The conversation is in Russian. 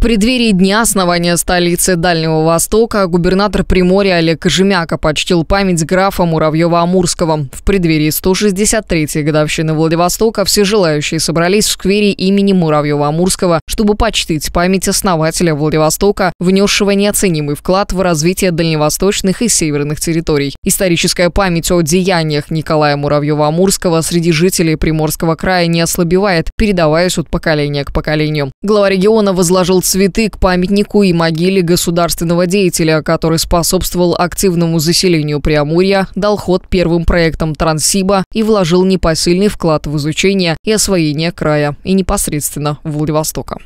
преддверии дня основания столицы Дальнего Востока губернатор Приморья Олег Жемяка почтил память графа Муравьева-Амурского. В преддверии 163-й годовщины Владивостока все желающие собрались в сквере имени Муравьева-Амурского, чтобы почтить память основателя Владивостока, внесшего неоценимый вклад в развитие дальневосточных и северных территорий. Историческая память о деяниях Николая Муравьева-Амурского среди жителей Приморского края не ослабевает, передаваясь от поколения к поколению. Глава региона возложил цветы к памятнику и могиле государственного деятеля, который способствовал активному заселению Приамурья, дал ход первым проектам Транссиба и вложил непосильный вклад в изучение и освоение края и непосредственно Владивостока.